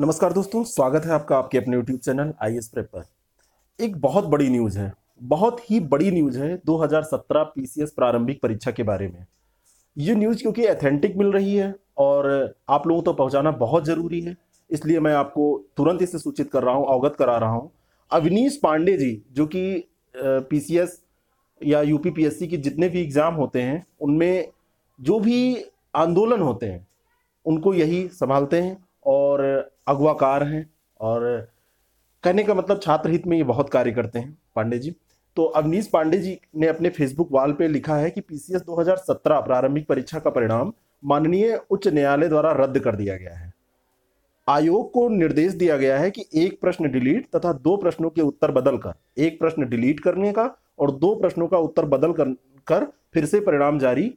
नमस्कार दोस्तों स्वागत है आपका आपके अपने YouTube channel I S prep पर एक बहुत बड़ी न्यूज़ है बहुत ही बड़ी न्यूज़ है 2017 पीसीएस प्रारंभिक परीक्षा के बारे में ये न्यूज़ क्योंकि एथेंटिक मिल रही है और आप लोगों तक तो पहुंचाना बहुत ज़रूरी है इसलिए मैं आपको तुरंत इसे सूचित कर रहा हूँ अवगत करा रहा हूँ अवनीश पांडे जी जो कि पी या यू के जितने भी एग्ज़ाम होते हैं उनमें जो भी आंदोलन होते हैं उनको यही संभालते हैं और अगवाकार हैं और कहने का मतलब छात्र हित में ये बहुत कार्य करते हैं पांडे जी तो अवनीश पांडे जी ने अपने फेसबुक वाल पे लिखा है कि पीसीएस 2017 प्रारंभिक परीक्षा का परिणाम माननीय उच्च न्यायालय द्वारा रद्द कर दिया गया है आयोग को निर्देश दिया गया है कि एक प्रश्न डिलीट तथा दो प्रश्नों के उत्तर बदल कर एक प्रश्न डिलीट करने का और दो प्रश्नों का उत्तर बदल कर, कर फिर से परिणाम जारी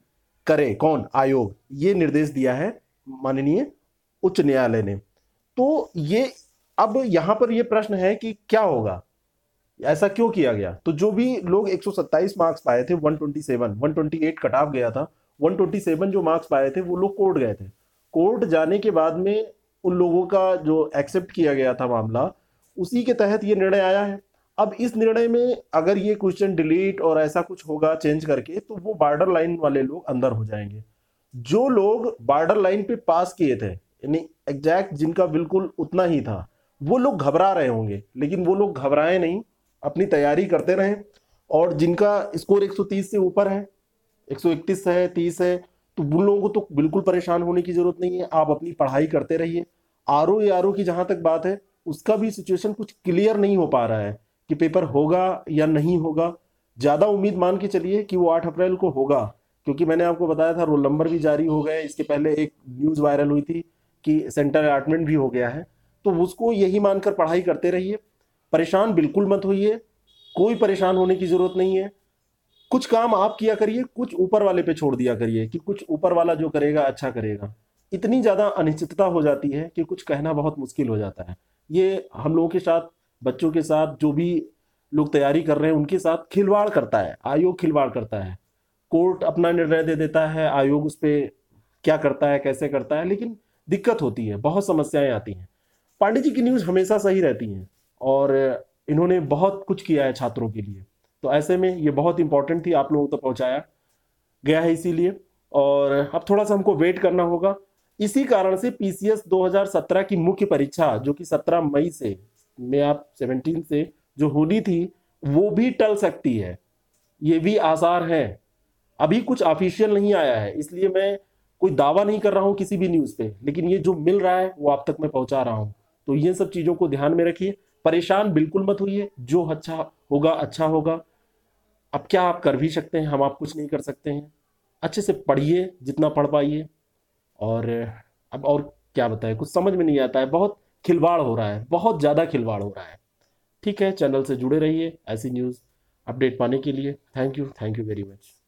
करे कौन आयोग ये निर्देश दिया है माननीय उच्च न्यायालय ने तो ये अब यहां पर ये प्रश्न है कि क्या होगा ऐसा क्यों किया गया तो जो भी लोग 127 मार्क्स पाए थे 127 128 कट ऑफ गया था 127 जो मार्क्स पाए थे वो लोग कोर्ट गए थे कोर्ट जाने के बाद में उन लोगों का जो एक्सेप्ट किया गया था मामला उसी के तहत ये निर्णय आया है अब इस निर्णय में अगर ये क्वेश्चन डिलीट और ऐसा कुछ होगा चेंज करके तो वो बॉर्डर लाइन वाले लोग अंदर हो जाएंगे जो लोग बॉर्डर लाइन पे पास किए थे यानी एग्जैक्ट जिनका बिल्कुल उतना ही था वो लोग घबरा रहे होंगे लेकिन वो लोग घबराए नहीं अपनी तैयारी करते रहें और जिनका स्कोर 130 से ऊपर है 131 है 30 है तो उन लोगों को तो बिल्कुल परेशान होने की ज़रूरत नहीं है आप अपनी पढ़ाई करते रहिए आर ओ आर ओ की जहाँ तक बात है उसका भी सिचुएशन कुछ क्लियर नहीं हो पा रहा है कि पेपर होगा या नहीं होगा ज़्यादा उम्मीद मान के चलिए कि वो आठ अप्रैल को होगा क्योंकि मैंने आपको बताया था रोल नंबर भी जारी हो गए इसके पहले एक न्यूज़ वायरल हुई थी कि सेंटर अलाटमेंट भी हो गया है तो उसको यही मानकर पढ़ाई करते रहिए परेशान बिल्कुल मत होइए कोई परेशान होने की ज़रूरत नहीं है कुछ काम आप किया करिए कुछ ऊपर वाले पे छोड़ दिया करिए कि कुछ ऊपर वाला जो करेगा अच्छा करेगा इतनी ज़्यादा अनिश्चितता हो जाती है कि कुछ कहना बहुत मुश्किल हो जाता है ये हम लोगों के साथ बच्चों के साथ जो भी लोग तैयारी कर रहे हैं उनके साथ खिलवाड़ करता है आयोग खिलवाड़ करता है कोर्ट अपना निर्णय दे देता है आयोग उस पर क्या करता है कैसे करता है लेकिन दिक्कत होती है बहुत समस्याएं आती हैं पांडे जी की न्यूज़ हमेशा सही रहती हैं और इन्होंने बहुत कुछ किया है छात्रों के लिए तो ऐसे में ये बहुत इंपॉर्टेंट थी आप लोगों तक तो पहुंचाया गया है इसीलिए और अब थोड़ा सा हमको वेट करना होगा इसी कारण से पीसीएस 2017 की मुख्य परीक्षा जो कि 17 मई से मैं आप 17 से जो होनी थी वो भी टल सकती है ये भी आसार है अभी कुछ ऑफिशियल नहीं आया है इसलिए मैं कोई दावा नहीं कर रहा हूँ किसी भी न्यूज़ पे लेकिन ये जो मिल रहा है वो आप तक मैं पहुँचा रहा हूँ तो ये सब चीज़ों को ध्यान में रखिए परेशान बिल्कुल मत होइए जो अच्छा होगा अच्छा होगा अब क्या आप कर भी सकते हैं हम आप कुछ नहीं कर सकते हैं अच्छे से पढ़िए जितना पढ़ पाइए और अब और क्या बताएं कुछ समझ में नहीं आता है बहुत खिलवाड़ हो रहा है बहुत ज़्यादा खिलवाड़ हो रहा है ठीक है चैनल से जुड़े रहिए ऐसी न्यूज़ अपडेट पाने के लिए thank you thank you very much